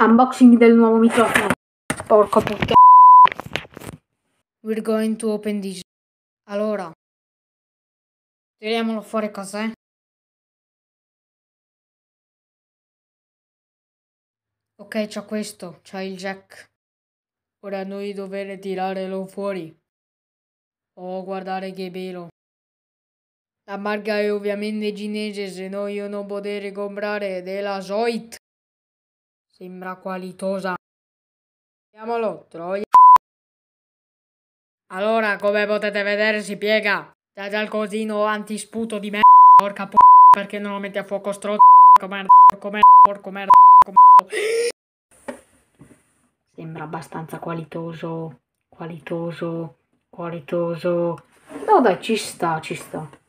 unboxing del nuovo microfono. Porco perché. We're going to open this. Allora. Tiriamolo fuori cos'è. Ok, c'ho questo, c'ho il jack. Ora noi dovremo tirarlo fuori. Oh, guardare che bello. La marca è ovviamente cinese, se no io non potrei comprare della Soit. Sembra qualitosa. Vediamolo, troia. Allora, come potete vedere, si piega. C'è già il cosino antisputo di merda, porca p***a, perché non lo metti a fuoco strozzo, porco merda, porco merda, porco merda, porco merda. Sembra abbastanza qualitoso, qualitoso, qualitoso. No dai, ci sta, ci sta.